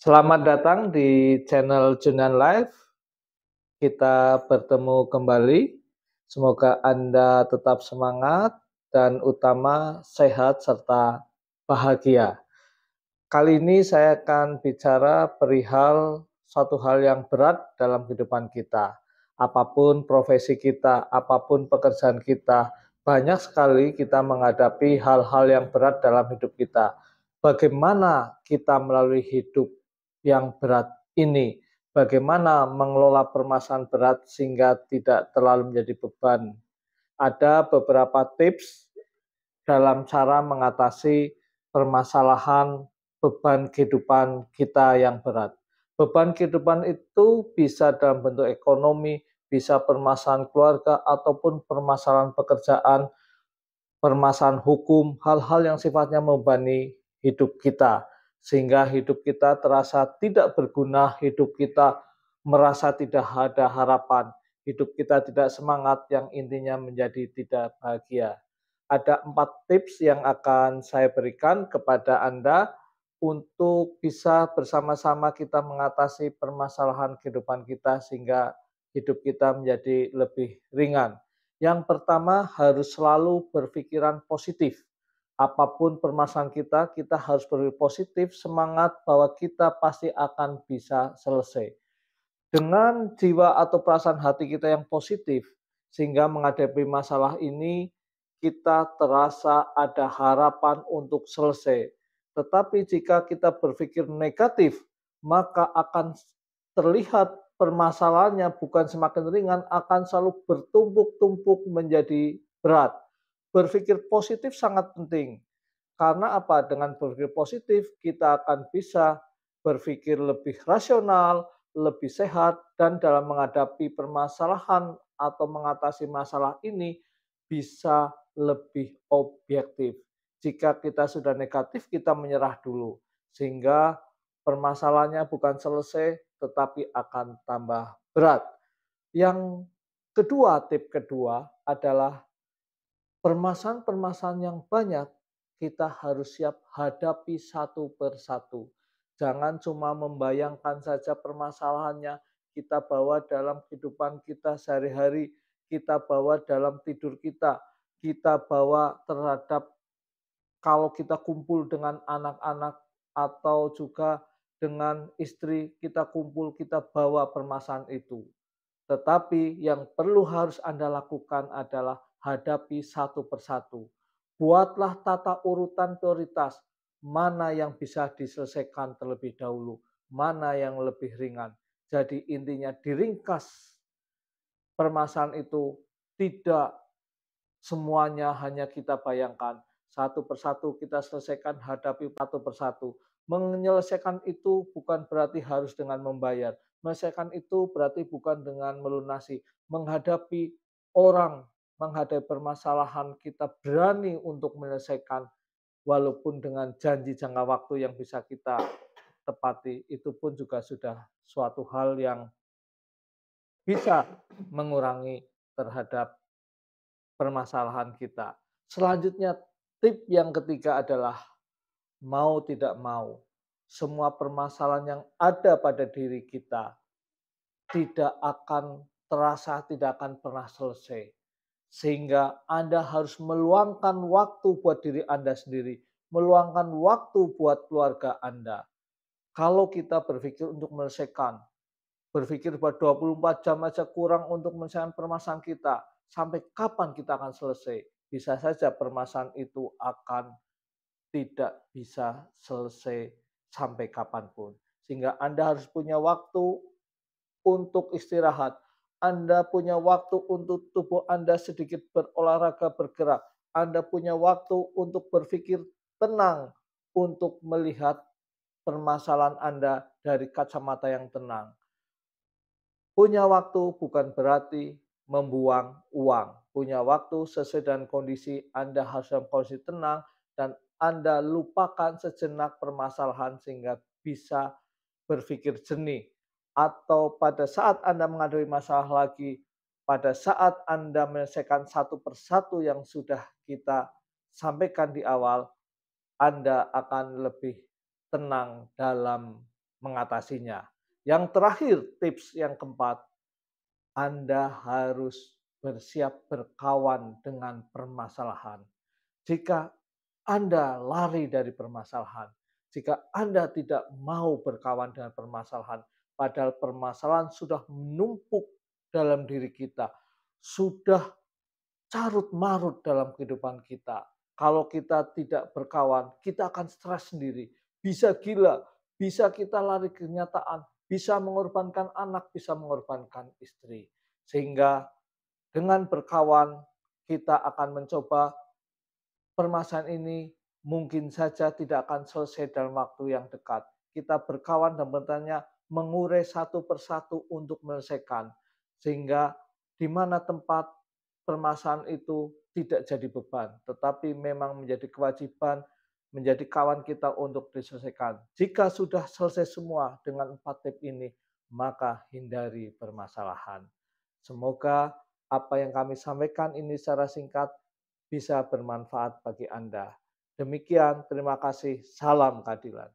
Selamat datang di channel Junan Live. Kita bertemu kembali. Semoga Anda tetap semangat dan utama sehat serta bahagia. Kali ini saya akan bicara perihal satu hal yang berat dalam kehidupan kita. Apapun profesi kita, apapun pekerjaan kita, banyak sekali kita menghadapi hal-hal yang berat dalam hidup kita. Bagaimana kita melalui hidup yang berat ini. Bagaimana mengelola permasalahan berat sehingga tidak terlalu menjadi beban? Ada beberapa tips dalam cara mengatasi permasalahan beban kehidupan kita yang berat. Beban kehidupan itu bisa dalam bentuk ekonomi, bisa permasalahan keluarga, ataupun permasalahan pekerjaan, permasalahan hukum, hal-hal yang sifatnya membebani hidup kita sehingga hidup kita terasa tidak berguna, hidup kita merasa tidak ada harapan, hidup kita tidak semangat, yang intinya menjadi tidak bahagia. Ada empat tips yang akan saya berikan kepada Anda untuk bisa bersama-sama kita mengatasi permasalahan kehidupan kita sehingga hidup kita menjadi lebih ringan. Yang pertama harus selalu berpikiran positif apapun permasalahan kita, kita harus berpikir positif, semangat bahwa kita pasti akan bisa selesai. Dengan jiwa atau perasaan hati kita yang positif, sehingga menghadapi masalah ini, kita terasa ada harapan untuk selesai. Tetapi jika kita berpikir negatif, maka akan terlihat permasalahannya bukan semakin ringan, akan selalu bertumpuk-tumpuk menjadi berat berpikir positif sangat penting. Karena apa? Dengan berpikir positif, kita akan bisa berpikir lebih rasional, lebih sehat, dan dalam menghadapi permasalahan atau mengatasi masalah ini bisa lebih objektif. Jika kita sudah negatif, kita menyerah dulu. Sehingga permasalahannya bukan selesai, tetapi akan tambah berat. Yang kedua, tip kedua adalah permasalahan-permasalahan yang banyak kita harus siap hadapi satu per satu. Jangan cuma membayangkan saja permasalahannya, kita bawa dalam kehidupan kita sehari-hari, kita bawa dalam tidur kita, kita bawa terhadap kalau kita kumpul dengan anak-anak atau juga dengan istri, kita kumpul, kita bawa permasalahan itu. Tetapi yang perlu harus Anda lakukan adalah hadapi satu persatu. Buatlah tata urutan prioritas mana yang bisa diselesaikan terlebih dahulu, mana yang lebih ringan. Jadi intinya diringkas permasalahan itu tidak semuanya hanya kita bayangkan. Satu persatu kita selesaikan, hadapi satu persatu. Menyelesaikan itu bukan berarti harus dengan membayar. Menyelesaikan itu berarti bukan dengan melunasi. Menghadapi orang menghadapi permasalahan kita berani untuk menyelesaikan walaupun dengan janji jangka waktu yang bisa kita tepati itu pun juga sudah suatu hal yang bisa mengurangi terhadap permasalahan kita. Selanjutnya tip yang ketiga adalah mau tidak mau semua permasalahan yang ada pada diri kita tidak akan terasa tidak akan pernah selesai sehingga Anda harus meluangkan waktu buat diri Anda sendiri, meluangkan waktu buat keluarga Anda. Kalau kita berpikir untuk menyelesaikan, berpikir bahwa 24 jam saja kurang untuk menyelesaikan permasalahan kita, sampai kapan kita akan selesai? Bisa saja permasalahan itu akan tidak bisa selesai sampai kapanpun. Sehingga Anda harus punya waktu untuk istirahat. Anda punya waktu untuk tubuh Anda sedikit berolahraga bergerak. Anda punya waktu untuk berpikir tenang untuk melihat permasalahan Anda dari kacamata yang tenang. Punya waktu bukan berarti membuang uang. Punya waktu sesuai dengan kondisi Anda harus dalam kondisi tenang dan Anda lupakan sejenak permasalahan sehingga bisa berpikir jernih atau pada saat Anda menghadapi masalah lagi, pada saat Anda menyelesaikan satu persatu yang sudah kita sampaikan di awal, Anda akan lebih tenang dalam mengatasinya. Yang terakhir, tips yang keempat, Anda harus bersiap berkawan dengan permasalahan. Jika Anda lari dari permasalahan, jika Anda tidak mau berkawan dengan permasalahan, Padahal permasalahan sudah menumpuk dalam diri kita. Sudah carut marut dalam kehidupan kita. Kalau kita tidak berkawan, kita akan stres sendiri. Bisa gila, bisa kita lari kenyataan, bisa mengorbankan anak, bisa mengorbankan istri. Sehingga dengan berkawan, kita akan mencoba permasalahan ini mungkin saja tidak akan selesai dalam waktu yang dekat. Kita berkawan dan bertanya, mengurai satu persatu untuk menyelesaikan sehingga di mana tempat permasalahan itu tidak jadi beban tetapi memang menjadi kewajiban menjadi kawan kita untuk diselesaikan. Jika sudah selesai semua dengan empat tip ini, maka hindari permasalahan. Semoga apa yang kami sampaikan ini secara singkat bisa bermanfaat bagi Anda. Demikian, terima kasih. Salam keadilan.